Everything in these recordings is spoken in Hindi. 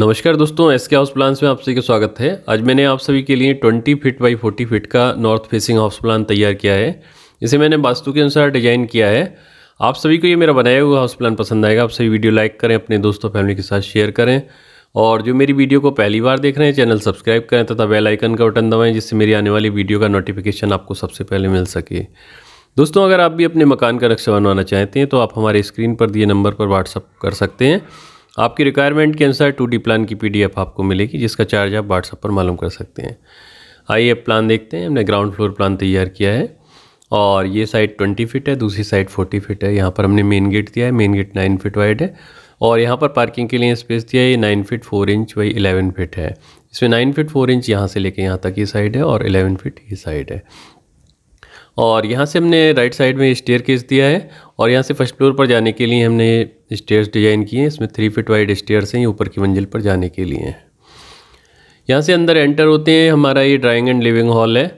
नमस्कार दोस्तों एस के हाउस प्लान्स में आप सभी का स्वागत है आज मैंने आप सभी के लिए 20 फीट बाई 40 फीट का नॉर्थ फेसिंग हाउस प्लान तैयार किया है इसे मैंने वास्तु के अनुसार डिजाइन किया है आप सभी को ये मेरा बनाया हुआ हाउस प्लान पसंद आएगा आप सभी वीडियो लाइक करें अपने दोस्तों फैमिली के साथ शेयर करें और जो मेरी वीडियो को पहली बार देख रहे हैं चैनल सब्सक्राइब करें तथा बेल आइकन का बटन दबाएं जिससे मेरी आने वाली वीडियो का नोटिफिकेशन आपको सबसे पहले मिल सके दोस्तों अगर आप भी अपने मकान का नक्शा बनवाना चाहते हैं तो आप हमारे स्क्रीन पर दिए नंबर पर व्हाट्सअप कर सकते हैं आपकी रिक्वायरमेंट के अनुसार टू डी प्लान की पी आपको मिलेगी जिसका चार्ज आप व्हाट्सअप पर मालूम कर सकते हैं आइए प्लान देखते हैं हमने ग्राउंड फ्लोर प्लान तैयार किया है और ये साइड ट्वेंटी फिट है दूसरी साइड फोर्टी फिट है यहाँ पर हमने मेन गेट दिया है main gate nine feet wide है और यहाँ पर पार्किंग के लिए स्पेस दिया है ये नाइन फिट फोर इंच वही इलेवन फिट है इसमें नाइन फिट फोर इंच यहाँ से लेके यहाँ तक ये साइड है और इलेवन फिट ये साइड है और यहाँ से हमने राइट साइड में स्टेयर केस दिया है और यहाँ से फर्स्ट फ्लोर पर जाने के लिए हमने स्टेयर्स डिजाइन किए हैं इसमें थ्री फिट वाइड स्टेयर्स हैं ये ऊपर की मंजिल पर जाने के लिए हैं यहाँ से अंदर एंटर होते हैं हमारा ये ड्राइंग एंड लिविंग हॉल है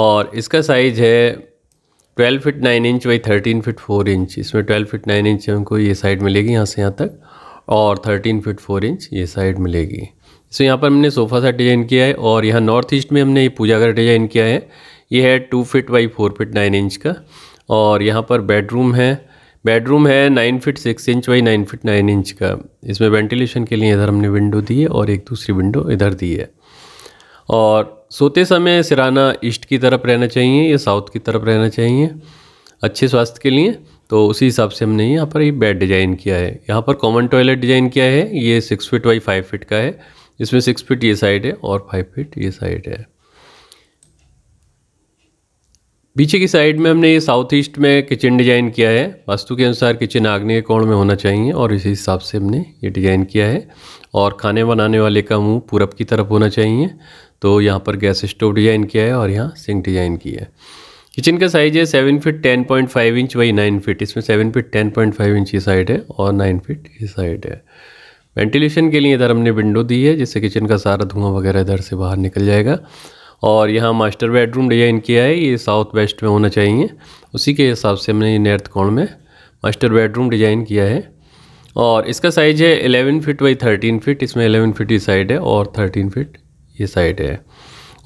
और इसका साइज़ है twelve feet nine inch by thirteen feet four inch इसमें ट्वेल्व फिट नाइन इंच हमको ये साइड मिलेगी यहाँ से यहाँ तक और थर्टीन फिट फोर इंच ये साइड मिलेगी इसमें यहाँ पर हमने सोफ़ा सेट डिज़ाइन किया है और यहाँ नॉर्थ ईस्ट में हमने ये पूजा घर डिज़ाइन किया है ये है two feet by four feet nine inch का और यहाँ पर बेडरूम है बेडरूम है nine feet six inch by nine feet nine inch का इसमें वेंटिलेशन के लिए इधर हमने विंडो दी है और एक दूसरी विंडो इधर दी है और सोते समय सिराना ईस्ट की तरफ रहना चाहिए या साउथ की तरफ रहना चाहिए अच्छे स्वास्थ्य के लिए तो उसी हिसाब से हमने यहाँ पर ये बेड डिज़ाइन किया है यहाँ पर कॉमन टॉयलेट डिज़ाइन किया है ये six feet by five feet का है इसमें सिक्स फिट ये साइड है और फाइव फिट ये साइड है पीछे की साइड में हमने ये साउथ ईस्ट में किचन डिजाइन किया है वास्तु के अनुसार किचन आग्नेय कोण में होना चाहिए और इसी हिसाब से हमने ये डिजाइन किया है और खाने बनाने वाले का मुंह पूरब की तरफ होना चाहिए तो यहाँ पर गैस स्टोव डिजाइन किया है और यहाँ सिंक डिजाइन किया है किचन का साइज है seven feet ten point five inch वही नाइन फिट इसमें seven feet ten point five inch ये साइड है और नाइन फिट ये साइड है वेंटिलेशन के लिए इधर हमने विंडो दी है जिससे किचन का सारा धुआं वगैरह इधर से बाहर निकल जाएगा और यहाँ मास्टर बेडरूम डिजाइन किया है ये साउथ वेस्ट में होना चाहिए उसी के हिसाब से हमने ये नैर्थ कोण में मास्टर बेडरूम डिजाइन किया है और इसका साइज़ है eleven feet by thirteen feet इसमें एलेवन फिट ये साइड है और थर्टीन फिट ये साइड है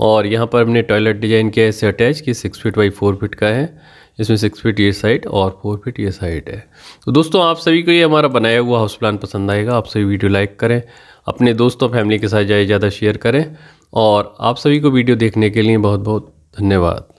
और यहाँ पर हमने टॉयलेट डिजाइन किया है इसे अटैच कि six feet by four feet का है इसमें सिक्स फिट ये साइड और फोर फिट ये साइड है तो दोस्तों आप सभी को ये हमारा बनाया हुआ हाउस प्लान पसंद आएगा आप सभी वीडियो लाइक करें अपने दोस्तों फैमिली के साथ ज़्यादा ज़्यादा शेयर करें और आप सभी को वीडियो देखने के लिए बहुत बहुत धन्यवाद